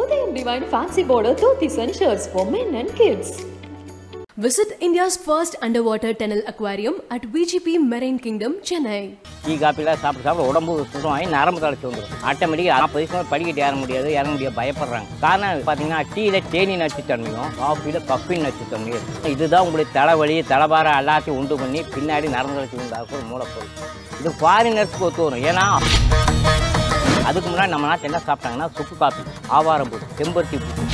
Udayam Divine Fancy Border Dhotis and shirts for men and kids. Visit India's first underwater tunnel aquarium at VGP Marine Kingdom, Chennai. Tea காப்பிலாம் சாப்பிட சாப்பிட உடம்பு சுத்தமாகி நரம்பு தளர்ச்சி வந்துடும் ஆட்டோமேட்டிக்காக நான் பொசிஷன் படிக்கட்டு ஏற முடியாது ஏற முடியாது பயப்படுறாங்க காரணம் பார்த்தீங்கன்னா டீயில் தேனி நச்சுத்தன்மையும் காஃபியில் கஃபின் நச்சுத்தன்மையும் இதுதான் உங்களுக்கு தலைவலி தலைபார எல்லாத்தையும் உண்டு பண்ணி பின்னாடி நரம்பு தளர்ச்சி உண்டாக்கும் மூலப்பொருள் இது ஃபாரினர்ஸ்க்கு ஒத்து வரும் ஏன்னா அதுக்கு முன்னாடி நம்ம நாட்டில் என்ன சாப்பிட்டாங்கன்னா சுக்கு காப்பி பூ செம்பருத்தி பூ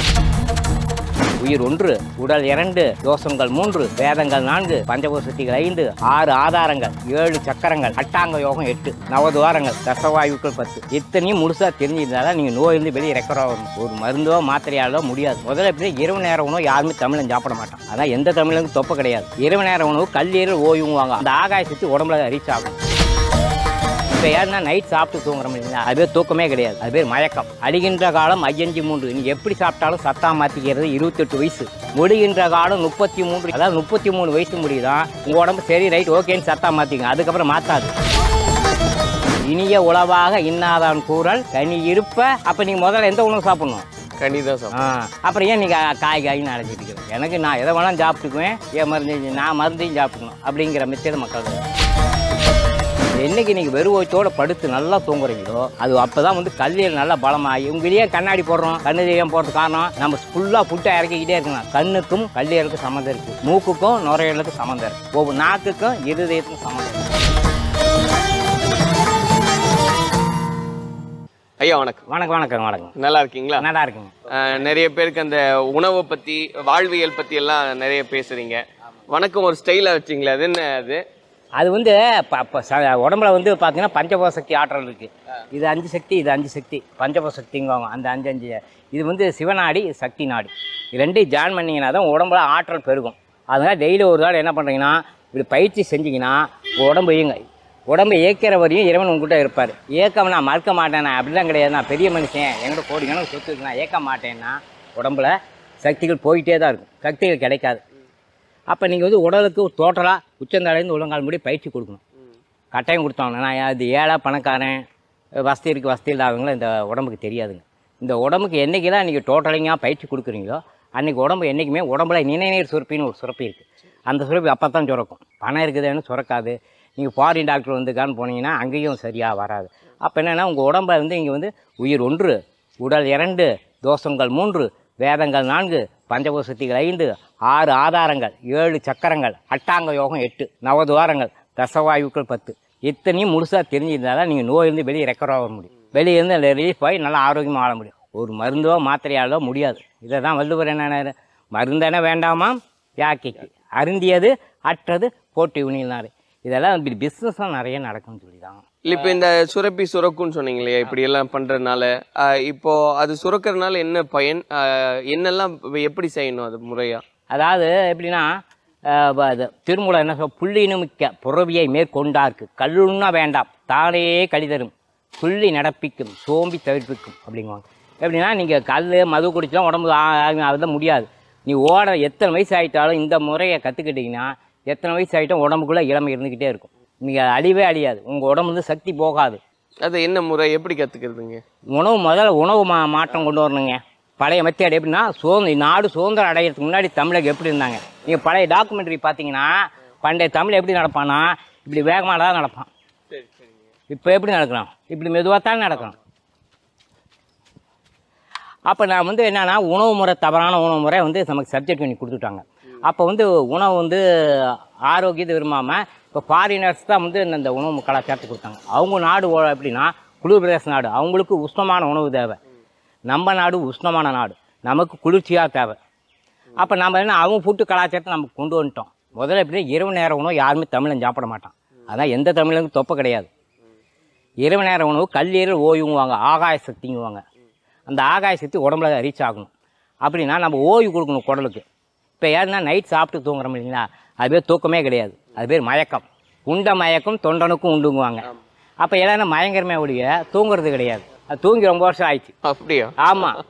உயிர் ஒன்று உடல் இரண்டு தோஷங்கள் மூன்று வேதங்கள் நான்கு பஞ்சபூசத்திகள் ஐந்து ஆறு ஆதாரங்கள் ஏழு சக்கரங்கள் அட்டாங்க யோகம் எட்டு நவதுவாரங்கள் தசவாயுக்கள் பத்து இத்தனையும் முழுசா தெரிஞ்சிருந்தாலும் நீங்கள் நோயிலிருந்து வெளியே இறக்கிறோம் ஒரு மருந்தோ மாத்திரையாலோ முடியாது முதல்ல எப்படி இரவு நேர உணவு யாருமே தமிழன் சாப்பிட மாட்டான் அதான் எந்த தமிழனுக்கும் தொப்பை கிடையாது இரவு நேர உணவு கல்லீரல் ஓய்வுவாங்க அந்த ஆகாயத்துக்கு உடம்புல ரீச் ஆகும் இப்போ ஏன்னா நைட் சாப்பிட்டு தூங்குறோம் இல்லைங்களா அது பேர் தூக்கமே கிடையாது அது பேர் மயக்கம் அழிகின்ற காலம் ஐயஞ்சு மூன்று நீ எப்படி சாப்பிட்டாலும் சத்தா மாற்றிக்கிறது இருபத்தெட்டு வயசு முடிகின்ற காலம் முப்பத்தி மூன்று அதாவது முப்பத்தி மூணு வயசு முடியுதான் உங்கள் உடம்பு சரி ரைட் ஓகேன்னு சத்தா மாற்றிக்கங்க அதுக்கப்புறம் மாற்றாது இனிய உளவாக இன்னாதான் கூறல் கனி இருப்ப அப்போ நீங்கள் முதல்ல எந்த உணவு சாப்பிடணும் அப்புறம் ஏன் நீங்கள் காய் காய்னு அழைச்சிட்டு எனக்கு நான் எதை வேணாலும் சாப்பிட்டுக்குவேன் ஏன் மருந்து நான் மருந்தையும் சாப்பிடணும் அப்படிங்கிற மிச்சத்தை மக்கள் என்னைக்கு நீங்கள் வெறுவோத்தோடு படுத்து நல்லா தூங்குறீங்களோ அது அப்போ தான் வந்து கல்வியில் நல்லா பலமாகி உங்களுக்கு ஏன் கண்ணாடி போடுறோம் கண்ணு தெரியாமல் போடுறது காரணம் நம்ம ஃபுல்லாக ஃபுட்டாக இறக்கிக்கிட்டே இருக்கணும் கண்ணுக்கும் கல்லீரலுக்கும் சம்மந்தம் இருக்குது மூக்குக்கும் நுரையீரலுக்கும் சம்மந்தம் இருக்குது ஒவ்வொரு நாக்குக்கும் இருதயத்துக்கும் சம்மந்தம் இருக்குது ஐயா வணக்கம் வணக்கம் வணக்கம் வணக்கம் நல்லா இருக்கீங்களா நல்லா இருக்குங்க நிறைய பேருக்கு அந்த உணவை பற்றி வாழ்வியல் பற்றி எல்லாம் நிறைய பேசுகிறீங்க வணக்கம் ஒரு ஸ்டைலாக வச்சிங்களா அது என்ன அது அது வந்து உடம்புல வந்து பார்த்தீங்கன்னா பஞ்சபோ சக்தி ஆற்றல் இருக்குது இது அஞ்சு சக்தி இது அஞ்சு சக்தி பஞ்சபோ சக்திங்குவாங்க அந்த அஞ்சு அஞ்சு இது வந்து சிவநாடி சக்தி நாடி ரெண்டு ஜாயின் பண்ணிங்கன்னா தான் உடம்புல ஆற்றல் பெருகும் அதனால் டெய்லி ஒரு நாள் என்ன பண்ணுறீங்கன்னா இப்படி பயிற்சி செஞ்சிங்கன்னா உடம்பு இயங்க உடம்பு இயக்கிற வரையும் இறைவன் உங்ககிட்ட இருப்பார் ஏக்கம் நான் மறுக்க மாட்டேன் அப்படிலாம் கிடையாது நான் பெரிய மனுஷன் என்னோட கோடி கணக்கு சொத்து நான் ஏற்க மாட்டேன்னா உடம்புல சக்திகள் போயிட்டே தான் இருக்கும் சக்திகள் கிடைக்காது அப்போ நீங்கள் வந்து உடலுக்கு டோட்டலாக உச்சந்தலைந்து ஒழுங்கால் முடி பயிற்சி கொடுக்கணும் கட்டாயம் கொடுத்தாங்க நான் அது ஏழை பணக்காரன் வசதி இருக்குது வசதி இல்லாதவங்களும் இந்த உடம்புக்கு தெரியாதுங்க இந்த உடம்புக்கு என்றைக்கு தான் நீங்கள் டோட்டலிங்காக பயிற்சி கொடுக்குறீங்களோ அன்றைக்கி உடம்பு என்றைக்குமே உடம்புல நினைநீர் சுரப்பின்னு ஒரு சுரப்பி இருக்குது அந்த சுரப்பி அப்போ தான் சுரக்கும் பணம் இருக்குதுன்னு சுரக்காது நீங்கள் ஃபாரின் டாக்டர் வந்துக்கான்னு போனீங்கன்னா அங்கேயும் சரியாக வராது அப்போ என்னென்னா உங்கள் உடம்பை வந்து இங்கே வந்து உயிர் ஒன்று உடல் இரண்டு தோஷங்கள் மூன்று வேதங்கள் நான்கு பஞ்சபூசத்திகள் ஐந்து ஆறு ஆதாரங்கள் ஏழு சக்கரங்கள் அட்டாங்க யோகம் எட்டு நவதுவாரங்கள் தசவாயுக்கள் பத்து இத்தனையும் முழுசாக தெரிஞ்சிருந்தால் தான் நீங்கள் நோயிலிருந்து வெளியே ரெக்கவர் ஆக முடியும் வெளியிருந்து அதில் ரிலீஃப் ஆகி நல்லா ஆரோக்கியமாக ஆள முடியும் ஒரு மருந்தோ மாத்திரையாலோ முடியாது இதை தான் வள்ளுவர் என்ன மருந்தென வேண்டாமா யாக்கிக்கு அருந்தியது அற்றது போட்டி உணியினாரு இதெல்லாம் இப்படி பிஸ்னஸ்லாம் நிறைய நடக்கும் சொல்லி தான் இல்லை இப்போ இந்த சுரப்பி சுரக்குன்னு சொன்னீங்களே இப்படி எல்லாம் பண்ணுறதுனால இப்போ அது சுரக்கிறதுனால என்ன பயன் என்னெல்லாம் எப்படி செய்யணும் அது முறையாக அதாவது எப்படின்னா அது திருமூல என்ன சொல் மிக்க புறவியை மேற்கொண்டார்க்கு கல்லுன்னா வேண்டாம் தானே கழிதரும் புள்ளி நடப்பிக்கும் சோம்பி தவிர்ப்பிக்கும் அப்படிங்குவாங்க எப்படின்னா நீங்கள் கல் மது குடிச்சுலாம் உடம்பு அதெல்லாம் முடியாது நீ ஓட எத்தனை வயசு ஆகிட்டாலும் இந்த முறையை கற்றுக்கிட்டிங்கன்னா எத்தனை வயசு ஆகிட்டும் உடம்புக்குள்ளே இளமை இருந்துக்கிட்டே இருக்கும் நீங்கள் அழிவே அழியாது உங்கள் உடம்பு வந்து சக்தி போகாது அது என்ன முறை எப்படி கற்றுக்கிறதுங்க உணவு முதல்ல உணவு மா மாற்றம் கொண்டு வரணுங்க பழைய மெத்தேடு எப்படின்னா சுதந்திர நாடு சுதந்திரம் அடையிறதுக்கு முன்னாடி தமிழக எப்படி இருந்தாங்க நீங்கள் பழைய டாக்குமெண்ட்ரி பார்த்தீங்கன்னா பண்டைய தமிழ் எப்படி நடப்பானா இப்படி வேகமாக தான் நடப்பான் இப்போ எப்படி நடக்கிறான் இப்படி மெதுவாக தான் நடக்கணும் அப்போ நான் வந்து என்னென்னா உணவு முறை தவறான உணவு முறை வந்து நமக்கு சப்ஜெக்ட் பண்ணி கொடுத்துட்டாங்க அப்போ வந்து உணவு வந்து ஆரோக்கியத்தை விரும்பாமல் இப்போ ஃபாரினர்ஸ் தான் வந்து இந்த உணவு கலாச்சாரத்தை கொடுத்தாங்க அவங்க நாடு எப்படின்னா குளிர் பிரதேச நாடு அவங்களுக்கு உஷ்ணமான உணவு தேவை நம்ம நாடு உஷ்ணமான நாடு நமக்கு குளிர்ச்சியாக தேவை அப்போ நம்ம என்ன அவங்க ஃபுட்டு கலாச்சாரத்தை நம்ம கொண்டு வந்துட்டோம் முதல்ல எப்படின்னா இரவு நேரம் உணவு யாருமே தமிழன் சாப்பிட மாட்டான் அதான் எந்த தமிழனுக்கும் தொப்பை கிடையாது இரவு நேர உணவு கல்லீரல் ஓய்வுங்குவாங்க ஆகாய சக்திங்குவாங்க அந்த ஆகாய சக்தி உடம்புல ரீச் ஆகணும் அப்படின்னா நம்ம ஓய்வு கொடுக்கணும் குடலுக்கு இப்போ ஏன்னா நைட் சாப்பிட்டு தூங்குறோம் இல்லைங்களா அது பேர் தூக்கமே கிடையாது அது பேர் மயக்கம் உண்ட மயக்கம் தொண்டனுக்கும் உண்டுங்குவாங்க அப்போ எல்லாரும் மயங்கரமே ஒழிய தூங்குறது கிடையாது அது தூங்கி ரொம்ப வருஷம் ஆயிடுச்சு அப்படியா ஆமாம்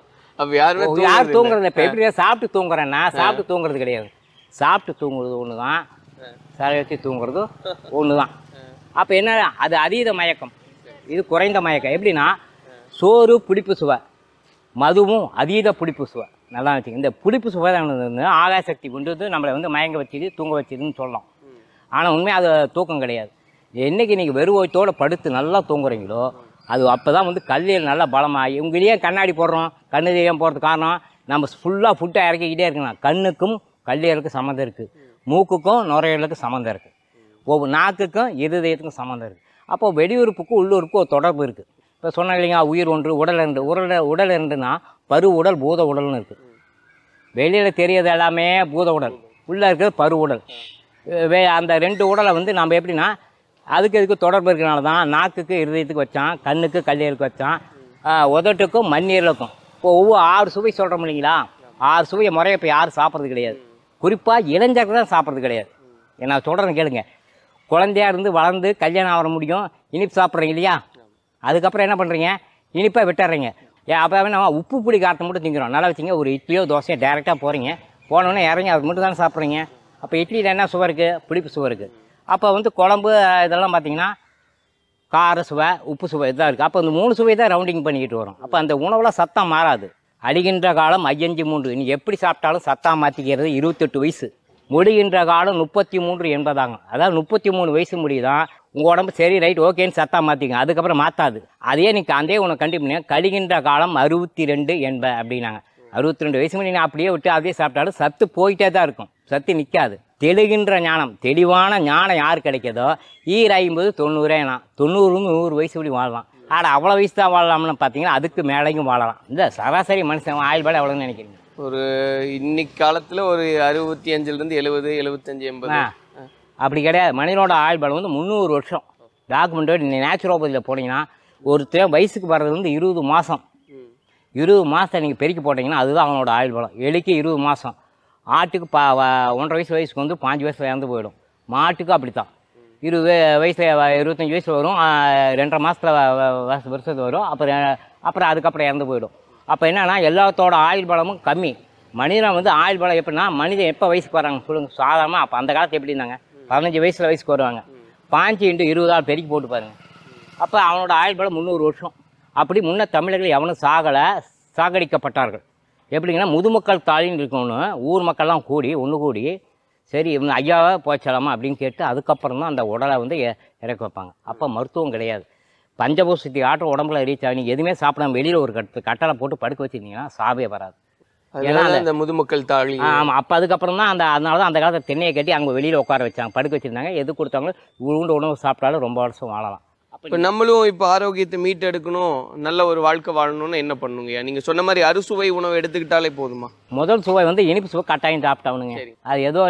யார் தூங்குறது இப்போ எப்படி சாப்பிட்டு தூங்குறேன்னா சாப்பிட்டு தூங்குறது கிடையாது சாப்பிட்டு தூங்குறது ஒன்று தான் சரை வச்சு தூங்குறது ஒன்று தான் அப்போ என்ன அது அதீத மயக்கம் இது குறைந்த மயக்கம் எப்படின்னா சோறு பிடிப்பு சுவை மதுவும் அதீத பிடிப்பு சுவை நல்லா வச்சுக்கோ இந்த புளிப்பு சுகாதாரம் வந்து ஆகாசக்தி கொண்டு வந்து நம்மளை வந்து மயங்க வச்சுது தூங்க வச்சுதுன்னு சொல்லலாம் ஆனால் உண்மையாக அது தூக்கம் கிடையாது என்றைக்கு நீங்கள் வெறுவோய்த்தோடு படுத்து நல்லா தூங்குறீங்களோ அது அப்போ தான் வந்து கல்லியல் நல்லா பலமாகி உங்களையே கண்ணாடி போடுறோம் கண்ணு தெரியாமல் போகிறதுக்கு காரணம் நம்ம ஃபுல்லாக ஃபுட்டை இறக்கிக்கிட்டே இருக்கலாம் கண்ணுக்கும் கல்லீரலுக்கும் சம்மந்தம் இருக்குது மூக்குக்கும் நுரையீரலுக்கும் சம்மந்தம் இருக்குது ஒவ்வொரு நாக்குக்கும் இருதயத்துக்கும் சம்மந்தம் இருக்குது அப்போது வெடியுறுப்புக்கும் உள்ளூருக்கும் ஒரு தொடர்பு இருக்குது இப்போ சொன்னேன் இல்லைங்க உயிர் ஒன்று உடல் ரெண்டு உடல் உடல் ரெண்டுனா பரு உடல் பூத உடல்னு இருக்குது வெளியில் தெரியறது எல்லாமே பூத உடல் உள்ளே இருக்கிறது பரு உடல் வே அந்த ரெண்டு உடலை வந்து நம்ம எப்படின்னா அதுக்கு இதுக்கு தொடர்பு இருக்கிறனால தான் நாக்குக்கு இருதயத்துக்கு வச்சான் கண்ணுக்கு கல்லீரலுக்கு வச்சான் உதட்டுக்கும் மண்ணீரலுக்கும் இப்போ ஒவ்வொரு ஆறு சுவை சொல்கிறோம் இல்லைங்களா ஆறு சுவையை முறையை இப்போ யாரும் சாப்பிட்றது கிடையாது குறிப்பாக இளைஞர்கள் தான் சாப்பிட்றது கிடையாது நான் சொல்கிறேன் கேளுங்க குழந்தையாக இருந்து வளர்ந்து கல்யாணம் ஆகிற முடியும் இனிப்பு சாப்பிட்றீங்க இல்லையா அதுக்கப்புறம் என்ன பண்ணுறீங்க இனிப்பாக விட்டுறீங்க ஏ அப்போ நம்ம உப்பு பிடி காரத்தை மட்டும் திங்கிறோம் நல்லா வச்சிங்க ஒரு இட்லியோ தோசையோ டேரெக்டாக போகிறீங்க போனோடனே இறங்கி அது மட்டும் தானே சாப்பிட்றீங்க அப்போ இட்லியில் என்ன சுவை இருக்குது பிடிப்பு சுவை இருக்குது அப்போ வந்து குழம்பு இதெல்லாம் பார்த்தீங்கன்னா கார சுவை உப்பு சுவை இதாக இருக்குது அப்போ அந்த மூணு சுவை தான் ரவுண்டிங் பண்ணிக்கிட்டு வரும் அப்போ அந்த உணவில் சத்தம் மாறாது அழிகின்ற காலம் ஐயஞ்சு மூன்று நீ எப்படி சாப்பிட்டாலும் சத்தம் மாற்றிக்கிறது இருபத்தெட்டு வயசு முடிகின்ற காலம் முப்பத்தி மூன்று எண்பதாங்க அதாவது முப்பத்தி மூணு வயசு முடிதான் உங்கள் உடம்பு சரி ரைட் ஓகேன்னு சத்தா மாற்றிங்க அதுக்கப்புறம் மாற்றாது அதே நீ அதே உனக்கு கண்டிப்பாக கழிகின்ற காலம் அறுபத்தி ரெண்டு என்ப அப்படின்னாங்க அறுபத்தி ரெண்டு வயசு மணி நான் அப்படியே விட்டு அதே சாப்பிட்டாலும் சத்து போயிட்டே தான் இருக்கும் சத்து நிற்காது தெளிகின்ற ஞானம் தெளிவான ஞானம் யார் கிடைக்கதோ ஈர் ஐம்பது தொண்ணூறே நான் தொண்ணூறு நூறு வயசு இப்படி வாழலாம் ஆனால் அவ்வளோ வயசு தான் வாழலாம்னு பார்த்தீங்கன்னா அதுக்கு மேலேயும் வாழலாம் இந்த சராசரி மனுஷன் ஆயுள் பாடு எவ்வளோன்னு நினைக்கிறீங்க ஒரு இன்னைக்கு காலத்தில் ஒரு அறுபத்தி அஞ்சுலேருந்து எழுபது எழுபத்தஞ்சு எண்பது அப்படி கிடையாது மனிதனோட பலம் வந்து முந்நூறு வருஷம் டாக்குமெண்ட்டோட நீங்கள் நேச்சுரோபதியில் போனீங்கன்னா ஒருத்தர் வயசுக்கு வர்றது வந்து இருபது மாதம் இருபது மாதத்தை நீங்கள் பெருக்கி போட்டிங்கன்னா அதுதான் அவனோட ஆயுள் பலம் எலிக்கு இருபது மாதம் ஆட்டுக்கு பா ஒன்றரை வயசு வயசுக்கு வந்து பாஞ்சு வயசில் இறந்து போயிடும் மாட்டுக்கும் அப்படி தான் இருபது வயசில் இருபத்தஞ்சி வயசில் வரும் ரெண்டரை மாதத்தில் வருஷத்துக்கு வரும் அப்புறம் அப்புறம் அதுக்கப்புறம் இறந்து போயிடும் அப்போ என்னென்னா எல்லாத்தோட ஆயுள் பலமும் கம்மி மனிதன் வந்து ஆயுள் பலம் எப்படின்னா மனிதன் எப்போ வயசுக்கு வராங்க சொல்லுங்கள் சாதாரணமாக அப்போ அந்த காலத்தில் எப்படி இருந்தாங்க பதினஞ்சு வயசில் வயசுக்கு வருவாங்க பாஞ்சு இருபது ஆள் பெருக்கி போட்டு பாருங்கள் அப்போ அவனோட ஆயுள் பலம் முந்நூறு வருஷம் அப்படி முன்ன தமிழர்கள் எவனும் சாகலை சாகடிக்கப்பட்டார்கள் எப்படிங்கன்னா முதுமக்கள் தாழின்னு இருக்கணும்னு ஊர் மக்கள்லாம் கூடி ஒன்று கூடி சரி இவன் ஐயாவை போச்சலாமா அப்படின்னு கேட்டு அதுக்கப்புறம் தான் அந்த உடலை வந்து இறக்கி வைப்பாங்க அப்போ மருத்துவம் கிடையாது பஞ்சபூசத்தி ஆட்டம் உடம்புல ரீச் ஆகி எதுவுமே சாப்பிடாம வெளியில் ஒரு கட்டு கட்டளை போட்டு படுக்க வச்சுருந்தீங்கன்னா சாவே வராது அதனால அந்த முதுமக்கள் தாழி ஆமாம் அப்போ அதுக்கப்புறம் தான் அந்த அதனால தான் அந்த காலத்தில் தென்னையை கட்டி அங்கே வெளியில் உட்கார வச்சாங்க படுக்க வச்சுருந்தாங்க எது கொடுத்தாங்களோ உருண்டு உணவு சாப்பிட்டாலும் ரொம்ப வருஷம் வாழலாம் இப்போ நம்மளும் இப்போ ஆரோக்கியத்தை மீட்டெடுக்கணும் நல்ல ஒரு வாழ்க்கை வாழணும்னு என்ன பண்ணுங்கய்யா நீங்கள் சொன்ன மாதிரி அறுசுவை உணவு எடுத்துக்கிட்டாலே போதுமா முதல் சுவை வந்து இனிப்பு சுவை கட்டாயம் சாப்பிட்டாவணுங்க அது எதோ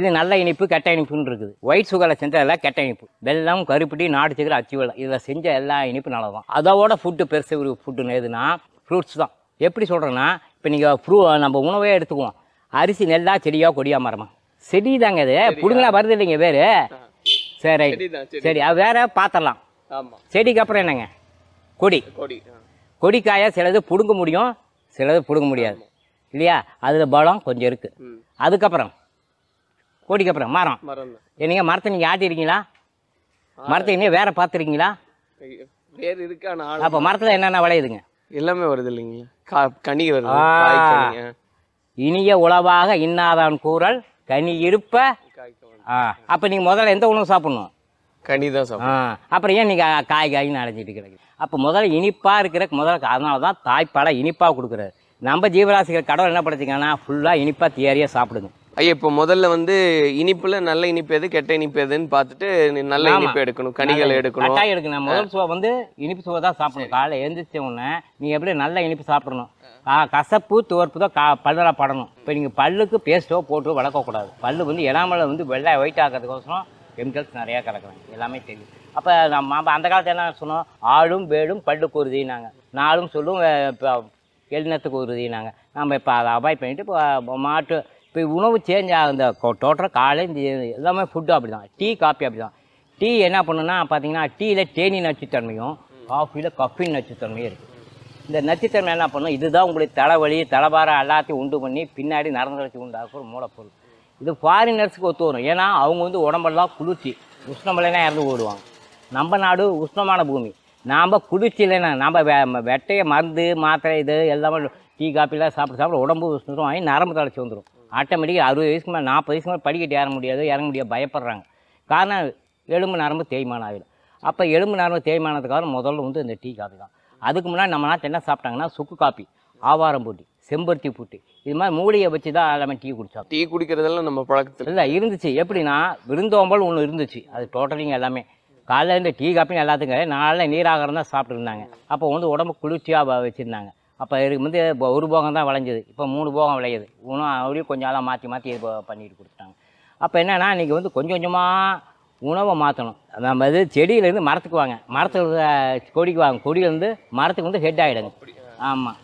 இது நல்ல இனிப்பு கெட்ட இனிப்புன்னு இருக்குது ஒயிட் சுகரில் செஞ்ச கெட்ட இனிப்பு வெள்ளம் கருப்பட்டி நாட்டு சக்கரை அச்சு இதை செஞ்ச எல்லா இனிப்பு நல்லதான் அதோட ஃபுட்டு பெருசு ஒரு ஃபுட்டு எதுனா ஃப்ரூட்ஸ் தான் எப்படி சொல்கிறேன்னா இப்போ நீங்கள் ஃப்ரூ நம்ம உணவே எடுத்துக்குவோம் அரிசி நெல்லா செடியாக கொடியாக மரமா செடி தாங்க இது பிடுங்களா வருது இல்லைங்க வேறு சரி ரைட் சரி அது வேற பார்த்துடலாம் செடிக்கு அப்புறம் என்னங்க கொடி கொடி கொடிக்காயை சிலது பிடுங்க முடியும் சிலது பிடுங்க முடியாது இல்லையா அதில் பலம் கொஞ்சம் இருக்குது அதுக்கப்புறம் கொடிக்கு அப்புறம் மரம் என்னங்க மரத்தை நீங்கள் ஆட்டிருக்கீங்களா மரத்தை இன்னும் வேற பார்த்துருக்கீங்களா அப்போ மரத்தில் என்னென்ன விளையுதுங்க எல்லாமே வருது இல்லைங்களா கா கனி வருது இனிய உளவாக இன்னாதான் கூறல் கனி இருப்ப அப்போ நீங்கள் முதல்ல எந்த உணவு சாப்பிடணும் கனி தான் சாப்பிடும் அப்புறம் ஏன் நீங்கள் காய் காய்னு அலைஞ்சிட்டு கிடக்கு அப்போ முதல்ல இனிப்பாக இருக்கிறக்கு முதல்ல அதனால தான் தாய்ப்பாலை இனிப்பாக கொடுக்குறாரு நம்ம ஜீவராசிகள் கடவுள் என்ன படிச்சிங்கன்னா ஃபுல்லாக இனிப்பாக தியரியாக சாப்பிடுங்க ஐயா இப்போ முதல்ல வந்து இனிப்புல நல்ல இனிப்பு எது கெட்ட இனிப்பு எதுன்னு பார்த்துட்டு நல்ல இனிப்பு எடுக்கணும் கனிகளை எடுக்கணும் கட்டாயம் எடுக்கணும் முதல் சுவை வந்து இனிப்பு சுவை தான் சாப்பிடணும் காலை எழுந்திரிச்ச உடனே நீங்கள் எப்படி நல்ல இனிப்பு சாப்பிடணும் கசப்பு துவர்ப்பு தான் கா பல்லராக படணும் இப்போ நீங்கள் பல்லுக்கு பேஸ்ட்டோ போட்டு வளர்க்கக்கூடாது பல்லு வந்து இளமலை வந்து வெள்ளை ஒயிட் ஆகிறதுக்கோசரம் கெமிக்கல்ஸ் நிறையா கிடக்குறாங்க எல்லாமே தெரியும் அப்போ நம்ம அந்த காலத்தில் என்ன சொன்னோம் ஆளும் வேடும் பல்லுக்கு கூறுதினாங்க நாளும் சொல்லும் எழுநத்துக்கு உறுதினாங்க நம்ம இப்போ அதை அவாய்ட் பண்ணிவிட்டு இப்போ மாட்டு இப்போ உணவு சேஞ்ச் ஆகும் இந்த டோட்டலாக காலை இந்த எல்லாமே ஃபுட்டும் அப்படி தான் டீ காஃபி அப்படி தான் டீ என்ன பண்ணுன்னா பார்த்தீங்கன்னா டீயில் தேனி நச்சுத்தன்மையும் காஃபியில் கஃபின் நச்சுத்தன்மையும் இருக்குது இந்த நச்சுத்தன்மை என்ன பண்ணும் இதுதான் உங்களுக்கு தலைவலி தலைபாரம் எல்லாத்தையும் உண்டு பண்ணி பின்னாடி நரந்தளர்ச்சி உண்டாக்க ஒரு மூலப்பொருள் இது ஃபாரினர்ஸுக்கு ஒத்து வரும் ஏன்னா அவங்க வந்து உடம்பெல்லாம் குளிர்ச்சி உஷ்ணமலைனா இறந்து ஓடுவாங்க நம்ம நாடு உஷ்ணமான பூமி நாம் குளிர்ச்சி இல்லைன்னா நம்ம வெ வெட்டையை மருந்து மாத்திரை இது எல்லாமே டீ காப்பிலாம் சாப்பிட்டு சாப்பிட உடம்பு உஷ்ணம் வாங்கி நரம்பு தலைச்சி வந்துடும் ஆட்டோமேட்டிக்காக அறுபது வயசுக்கு மேலே நாற்பது வயசுக்கு மேலே படிக்கட்டு ஏற முடியாது இறங்க முடியாது பயப்படுறாங்க காரணம் எலும்பு நரம்பு தேய்மானம் ஆகிடும் அப்போ எலும்பு நரம்பு தேய்மானத்துக்காக முதல்ல வந்து இந்த டீ காஃபி தான் அதுக்கு முன்னாடி நம்ம நாட்டு என்ன சாப்பிட்டாங்கன்னா சுக்கு காப்பி ஆவாரம் பூட்டி செம்பருத்தி பூட்டி இது மாதிரி மூலிகை வச்சு தான் எல்லாமே டீ குடித்தோம் டீ குடிக்கிறதெல்லாம் நம்ம பழக்கத்தில் இல்லை இருந்துச்சு எப்படின்னா விருந்தோம்பல் ஒன்று இருந்துச்சு அது டோட்டலிங்க எல்லாமே காலையில் இருந்து டீ காப்பின்னு எல்லாத்துக்கும் நாளில் நீராகாரம் தான் சாப்பிட்ருந்தாங்க அப்போ வந்து உடம்பு குளிர்ச்சியாக வச்சுருந்தாங்க அப்போ இதுக்கு வந்து இப்போ ஒரு போகம் தான் விளைஞ்சது இப்போ மூணு போகம் விளையுது உணவு அப்படியே கொஞ்சம் நாளாக மாற்றி மாற்றி இது பண்ணிட்டு கொடுத்துட்டாங்க அப்போ என்னென்னா இன்றைக்கி வந்து கொஞ்சம் கொஞ்சமாக உணவை மாற்றணும் நம்ம இது செடியிலேருந்து மரத்துக்கு வாங்க மரத்தில் கொடிக்கு வாங்க கொடியிலேருந்து மரத்துக்கு வந்து ஹெட் ஆகிடுங்க ஆமாம்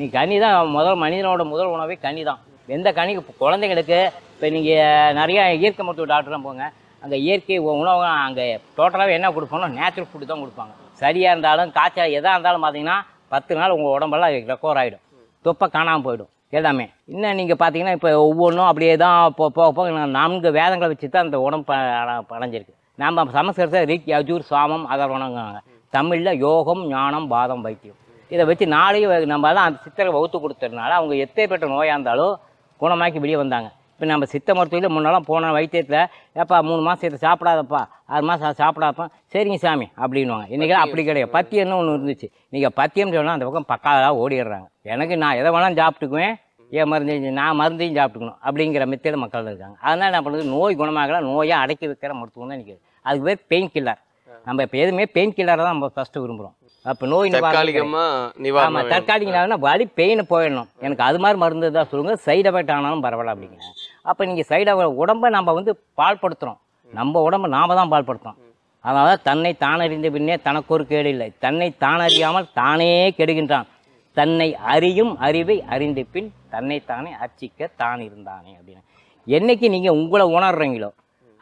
நீ கனி தான் முதல் மனிதனோட முதல் உணவே கனி தான் எந்த கனிக்கு குழந்தைங்களுக்கு இப்போ நீங்கள் நிறையா இயற்கை மருத்துவ டாக்டர்லாம் போங்க அங்கே இயற்கை உணவு அங்கே டோட்டலாகவே என்ன கொடுப்போம்னா நேச்சுரல் ஃபுட்டு தான் கொடுப்பாங்க சரியாக இருந்தாலும் காய்ச்சல் எதாக இருந்தாலும் பார்த்தீங்கன்னா பத்து நாள் உங்கள் உடம்பெல்லாம் ரெக்கோர் ஆகிடும் தொப்பை காணாமல் போயிடும் எல்லாமே இன்னும் நீங்கள் பார்த்தீங்கன்னா இப்போ ஒவ்வொன்றும் அப்படியே தான் போ போக போக நான்கு வேதங்களை வச்சு தான் அந்த உடம்பு அடைஞ்சிருக்கு நாம் சமஸ்கிருதத்தை ரிக் யஜூர் சாமம் அதர்வனங்கிறாங்க தமிழில் யோகம் ஞானம் பாதம் வைத்தியம் இதை வச்சு நாளையும் நம்ம தான் அந்த சித்தரை வகுத்து கொடுத்ததுனால அவங்க எத்தனை பெற்ற நோயாக இருந்தாலும் குணமாக்கி வெளியே வந்தாங்க இப்போ நம்ம சித்த மருத்துவத்தில் முன்னெல்லாம் போன வைத்தியத்தில் ஏப்பா மூணு மாதம் இதை சாப்பிடாதப்பா ஆறு மாதம் சாப்பிடாப்பா சரிங்க சாமி அப்படின்வாங்க இன்றைக்கி அப்படி கிடையாது பத்தியம்னு ஒன்று இருந்துச்சு நீங்கள் பத்தியம் சொன்னால் அந்த பக்கம் பக்காவாக ஓடிடுறாங்க எனக்கு நான் எதை வேணாலும் சாப்பிட்டுக்குவேன் ஏன் மருந்து நான் மருந்தையும் சாப்பிட்டுக்கணும் அப்படிங்கிற மித்தியில் மக்கள் இருக்காங்க அதனால் என்ன பண்ணுறது நோய் குணமாகல நோயாக அடக்கி வைக்கிற மருத்துவம் தான் நிற்கிது அதுக்கு பேர் பெயின் கில்லர் நம்ம இப்போ எதுவுமே பெயின் கில்லரை தான் நம்ம ஃபஸ்ட்டு விரும்புகிறோம் அப்போ நோய் ஆமாம் தற்காலிகமாக வலி பெயினை போயிடணும் எனக்கு அது மாதிரி மருந்து தான் சொல்லுங்கள் சைடு எஃபெக்ட் ஆனாலும் பரவாயில்ல அப்படிங்கிறேன் அப்போ நீங்கள் சைடாக உடம்பை நம்ம வந்து பால்படுத்துகிறோம் நம்ம உடம்பை நாம் தான் அதனால் அதனால தன்னை தானறிந்த பின்னே தனக்கு ஒரு கேடு இல்லை தன்னை தானறியாமல் தானே கெடுகின்றான் தன்னை அறியும் அறிவை அறிந்த பின் தன்னை தானே அர்ச்சிக்க தான் இருந்தானே அப்படின்னு என்றைக்கு நீங்கள் உங்களை உணர்றீங்களோ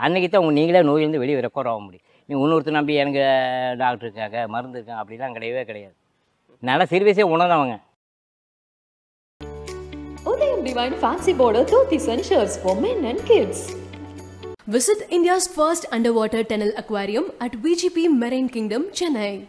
அன்றைக்கி தான் உங்கள் நீங்களே நோயிலிருந்து வெளியே ரெக்கவர் ஆக முடியும் நீங்கள் இன்னொருத்தர் நம்பி எனக்கு டாக்டர் இருக்காங்க மருந்து இருக்காங்க அப்படிலாம் கிடையவே கிடையாது நல்லா சிறுவயசே உணர்ந்தவங்க divine fancy border dhotis and shirts for men and kids. Visit India's first underwater tunnel aquarium at VGP Marine Kingdom, Chennai.